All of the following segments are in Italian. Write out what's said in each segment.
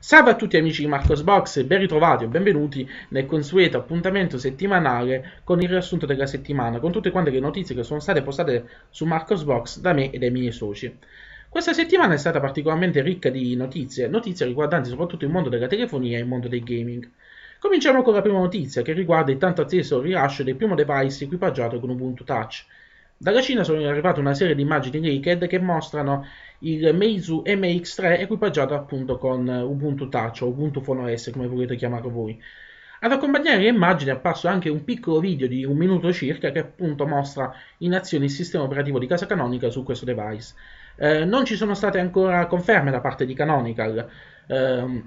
Salve a tutti amici di Marcosbox e ben ritrovati o benvenuti nel consueto appuntamento settimanale con il riassunto della settimana, con tutte quante le notizie che sono state postate su Marcosbox da me e dai miei soci. Questa settimana è stata particolarmente ricca di notizie, notizie riguardanti soprattutto il mondo della telefonia e il mondo dei gaming. Cominciamo con la prima notizia che riguarda il tanto atteso rilascio del primo device equipaggiato con Ubuntu Touch, dalla Cina sono arrivate una serie di immagini naked che mostrano il Meizu MX3 equipaggiato appunto con Ubuntu Touch o Ubuntu Phone OS come volete chiamarlo voi. Ad accompagnare le immagini è apparso anche un piccolo video di un minuto circa che appunto mostra in azione il sistema operativo di casa Canonical su questo device. Eh, non ci sono state ancora conferme da parte di Canonical, eh,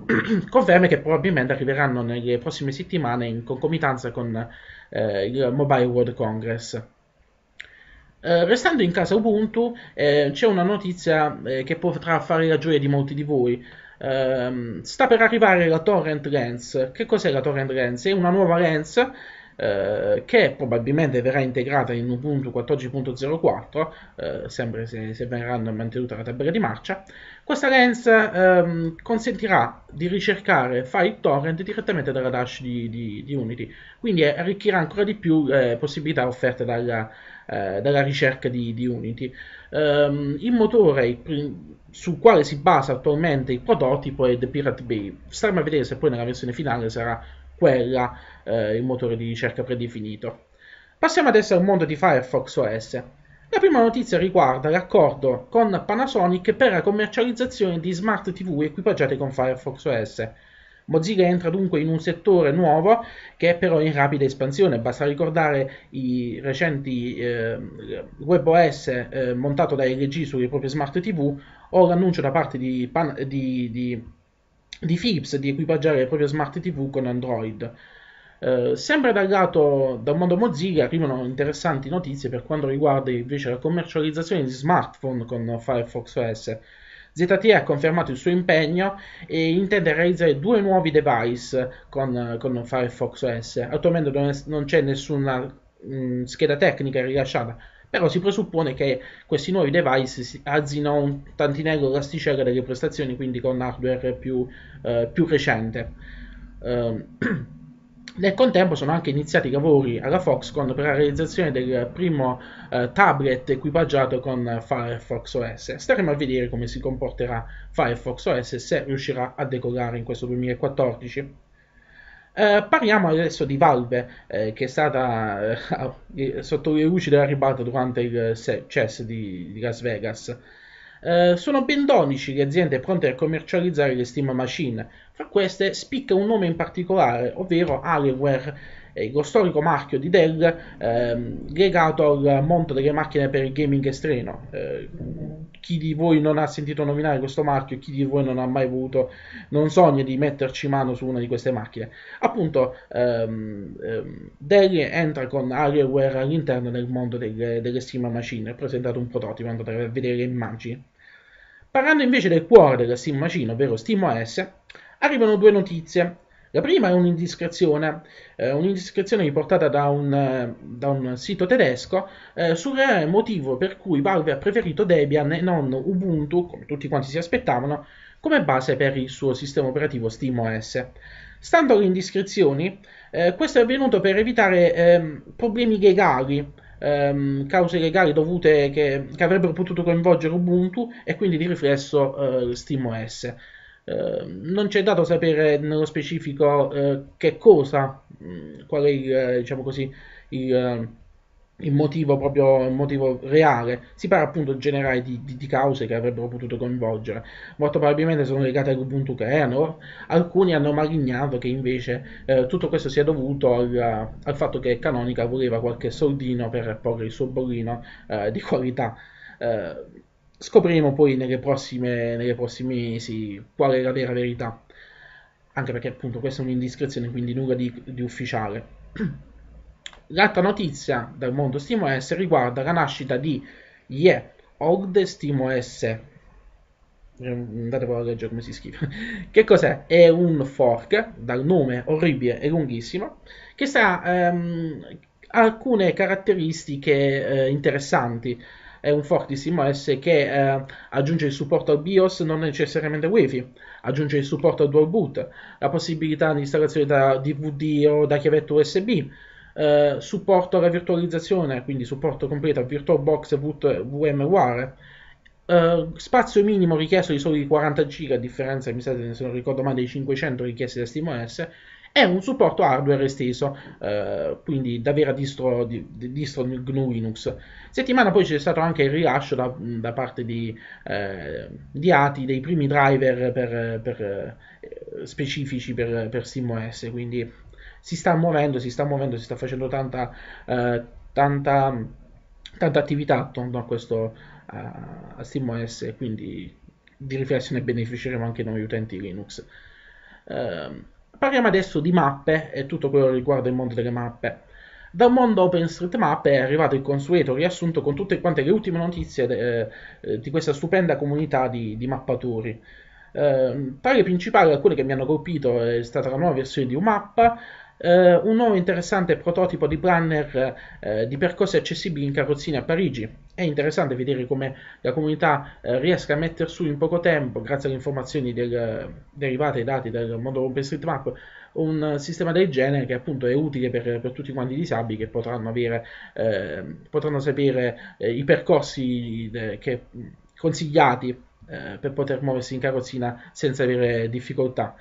conferme che probabilmente arriveranno nelle prossime settimane in concomitanza con eh, il Mobile World Congress. Eh, restando in casa Ubuntu, eh, c'è una notizia eh, che potrà fare la gioia di molti di voi. Ehm, sta per arrivare la Torrent Lens. Che cos'è la Torrent Lens? È una nuova lens eh, che probabilmente verrà integrata in Ubuntu 14.04, eh, sempre se, se verrà mantenuta la tabella di marcia. Questa lens ehm, consentirà di ricercare file torrent direttamente dalla dash di, di, di Unity, quindi arricchirà ancora di più le eh, possibilità offerte dalla, eh, dalla ricerca di, di Unity. Um, il motore il, sul quale si basa attualmente il prototipo è The Pirate Bay, staremo a vedere se poi nella versione finale sarà quella eh, il motore di ricerca predefinito. Passiamo adesso al mondo di Firefox OS. La prima notizia riguarda l'accordo con Panasonic per la commercializzazione di smart TV equipaggiate con Firefox OS. Mozilla entra dunque in un settore nuovo che è però in rapida espansione. Basta ricordare i recenti eh, WebOS eh, montato da LG sulle proprie smart TV o l'annuncio da parte di, Pan- di, di di Philips di equipaggiare il proprio smart TV con Android. Eh, sempre dal, lato, dal mondo Mozilla arrivano interessanti notizie per quanto riguarda invece la commercializzazione di smartphone con Firefox OS. ZTE ha confermato il suo impegno e intende realizzare due nuovi device con, con Firefox OS. Attualmente non, è, non c'è nessuna mh, mm, scheda tecnica rilasciata però si presuppone che questi nuovi device alzino un tantinello l'asticella delle prestazioni, quindi con hardware più, eh, più recente. Eh, nel contempo sono anche iniziati i lavori alla Foxconn per la realizzazione del primo eh, tablet equipaggiato con Firefox OS. Staremo a vedere come si comporterà Firefox OS se riuscirà a decollare in questo 2014. Eh, parliamo adesso di Valve, eh, che è stata eh, sotto le luci della ribalta durante il eh, CES di, di Las Vegas. Eh, sono ben 12 le aziende pronte a commercializzare le Steam Machine, fra queste spicca un nome in particolare, ovvero Alienware, eh, lo storico marchio di Dell ehm, legato al mondo delle macchine per il gaming estreno. Eh, chi di voi non ha sentito nominare questo marchio, e chi di voi non ha mai avuto, non sogna di metterci mano su una di queste macchine. Appunto, ehm, ehm, Dell entra con Alienware all'interno del mondo delle, delle Steam Machine, ha presentato un prototipo, andate a vedere le immagini. Parlando invece del cuore della Steam Machine, ovvero Steam OS, arrivano due notizie la prima è un'indiscrezione, eh, un'indiscrezione riportata da un, eh, da un sito tedesco eh, sul reale motivo per cui Valve ha preferito Debian e non Ubuntu, come tutti quanti si aspettavano, come base per il suo sistema operativo SteamOS. Stando alle indiscrezioni, eh, questo è avvenuto per evitare ehm, problemi legali, ehm, cause legali dovute che, che, avrebbero potuto coinvolgere Ubuntu e quindi di riflesso eh, SteamOS. Ehm, non ci è dato sapere nello specifico eh, che cosa, mh, mm, qual è il, eh, diciamo così, il, eh, il motivo proprio il motivo reale. Si parla appunto generale di, di, di, cause che avrebbero potuto coinvolgere. Molto probabilmente sono legate Ubuntu all'Ubuntu kernel. Alcuni hanno malignato che invece eh, tutto questo sia dovuto al, al, fatto che Canonica voleva qualche soldino per porre il suo bollino eh, di qualità. Eh, Scopriremo poi nelle prossime, nelle prossime mesi qual è la vera verità, anche perché appunto questa è un'indiscrezione, quindi nulla di, di ufficiale. L'altra notizia dal mondo SteamOS riguarda la nascita di Ye Old SteamOS. Eh, Andate a leggere come si scrive. Che cos'è? È un fork dal nome orribile e lunghissimo che sa ehm, alcune caratteristiche eh, interessanti è un fortissimo S che eh, aggiunge il supporto al BIOS non necessariamente Wi-Fi, aggiunge il supporto al dual boot, la possibilità di installazione da DVD o da chiavetta USB, eh, supporto alla virtualizzazione, quindi supporto completo a VirtualBox e VMware, eh, spazio minimo richiesto di soli 40 GB, a differenza, mi state, se non ricordo male, dei 500 richiesti da SteamOS, è un supporto hardware esteso, eh, quindi davvero distro, di, distro GNU Linux. Settimana poi c'è stato anche il rilascio da, da parte di, eh, di, ATI dei primi driver per, per, eh, specifici per, per SteamOS, quindi si sta muovendo, si sta muovendo, si sta facendo tanta, eh, tanta, tanta attività attorno a questo a, a quindi di riflessione beneficeremo anche noi utenti Linux. Eh, Parliamo adesso di mappe e tutto quello che riguarda il mondo delle mappe. Dal mondo OpenStreetMap è arrivato il consueto riassunto con tutte quante le ultime notizie de, eh, di questa stupenda comunità di, di mappatori. Eh, tra le principali, alcune che mi hanno colpito, è stata la nuova versione di UMAP, eh, un nuovo interessante prototipo di planner eh, di percorsi accessibili in carrozzina a Parigi, è interessante vedere come la comunità eh, riesca a mettere su in poco tempo, grazie alle informazioni del, derivate ai dati del mondo OpenStreetMap, un sistema del genere che appunto è utile per, per tutti quanti i disabili che potranno, avere, eh, potranno sapere eh, i percorsi de, eh, che, consigliati eh, per poter muoversi in carrozzina senza avere difficoltà.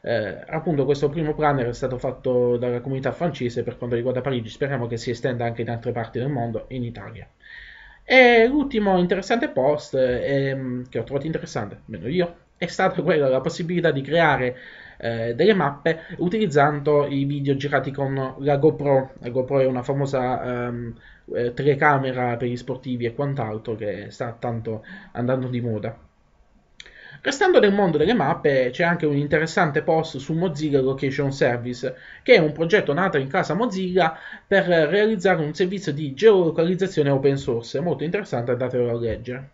Eh, appunto questo primo planner è stato fatto dalla comunità francese per quanto riguarda Parigi, speriamo che si estenda anche in altre parti del mondo, in Italia. E l'ultimo interessante post ehm, che ho trovato interessante, meno io, è stata quella la possibilità di creare eh, delle mappe utilizzando i video girati con la GoPro. La GoPro è una famosa ehm, eh, telecamera per gli sportivi e quant'altro che sta tanto andando di moda. Restando nel mondo delle mappe c'è anche un interessante post su Mozilla Location Service, che è un progetto nato in casa Mozilla per realizzare un servizio di geolocalizzazione open source, molto interessante, andatelo a leggere.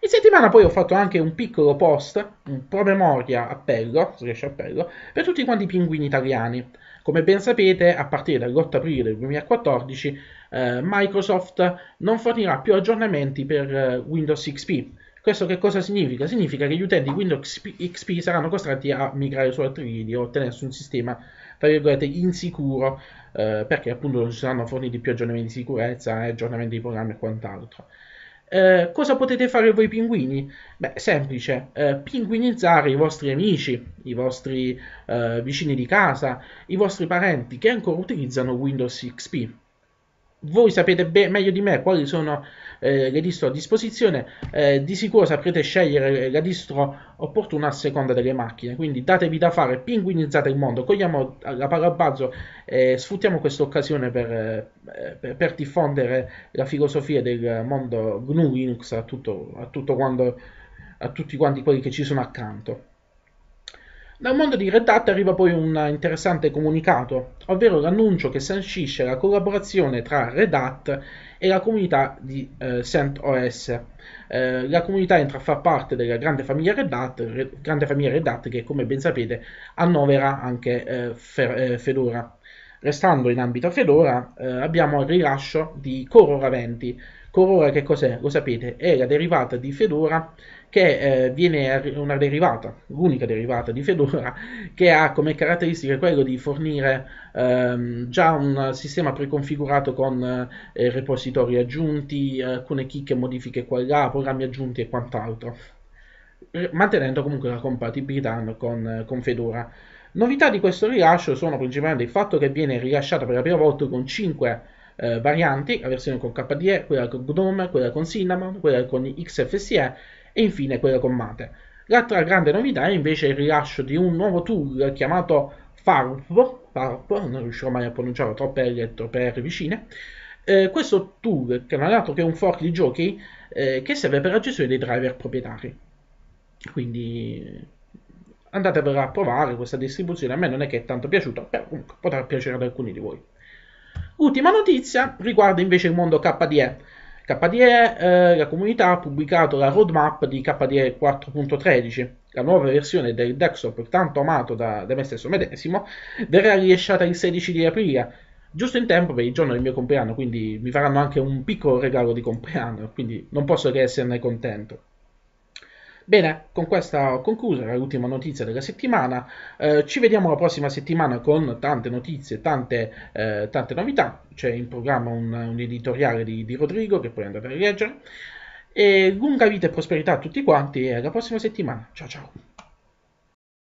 In settimana poi ho fatto anche un piccolo post, un promemoria appello, appello, per tutti quanti i pinguini italiani. Come ben sapete, a partire dall'8 aprile 2014, eh, Microsoft non fornirà più aggiornamenti per eh, Windows XP, questo che cosa significa? Significa che gli utenti Windows XP saranno costretti a migrare su altri video o tenersi un sistema, tra virgolette, insicuro, eh, perché appunto non ci saranno forniti più aggiornamenti di sicurezza, eh, aggiornamenti di programmi e quant'altro. Eh, cosa potete fare voi pinguini? Beh, semplice, eh, pinguinizzare i vostri amici, i vostri eh, vicini di casa, i vostri parenti che ancora utilizzano Windows XP voi sapete be- meglio di me quali sono eh, le distro a disposizione, eh, di sicuro saprete scegliere eh, la distro opportuna a seconda delle macchine, quindi datevi da fare, pinguinizzate il mondo, cogliamo la palla a balzo e sfruttiamo questa occasione per, eh, per, per, diffondere la filosofia del mondo GNU Linux a tutto, a tutto quando, a tutti quanti quelli che ci sono accanto. Dal mondo di Red Hat arriva poi un interessante comunicato, ovvero l'annuncio che sancisce la collaborazione tra Red Hat e la comunità di eh, CentOS. Eh, la comunità entra a far parte della grande famiglia Red Hat, Red, grande famiglia Red Hat che come ben sapete annovera anche eh, Fer, eh, Fedora. Restando in ambito Fedora, eh, abbiamo il rilascio di Core Ora 20, Corora che cos'è? Lo sapete, è la derivata di Fedora che eh, viene una derivata, l'unica derivata di Fedora, che ha come caratteristica quello di fornire ehm, già un sistema preconfigurato con eh, repository aggiunti, alcune chicche modifiche qua e là, programmi aggiunti e quant'altro, mantenendo comunque la compatibilità con, con Fedora. Novità di questo rilascio sono principalmente il fatto che viene rilasciata per la prima volta con 5 eh, varianti, la versione con KDE, quella con GNOME, quella con Cinnamon, quella con XFSE e infine quella con Mate. L'altra grande novità è invece il rilascio di un nuovo tool chiamato FARP, FARP non riuscirò mai a pronunciarlo, troppe L e troppe R vicine, eh, questo tool che non è altro che un fork di giochi eh, che serve per la gestione dei driver proprietari. Quindi andatevela a provare questa distribuzione, a me non è che è tanto piaciuta, però comunque potrà piacere ad alcuni di voi. Ultima notizia riguarda invece il mondo KDE. KDE, eh, la comunità ha pubblicato la roadmap di KDE 4.13, la nuova versione del desktop tanto amato da, da me stesso medesimo, verrà rilasciata il 16 di aprile, giusto in tempo per il giorno del mio compleanno, quindi mi faranno anche un piccolo regalo di compleanno, quindi non posso che esserne contento. Bene, con questa ho concluso, era l'ultima notizia della settimana. Eh, ci vediamo la prossima settimana con tante notizie, tante, eh, tante novità. C'è in programma un, un editoriale di, di, Rodrigo che poi andate a leggere. E lunga vita e prosperità a tutti quanti e alla prossima settimana. Ciao ciao.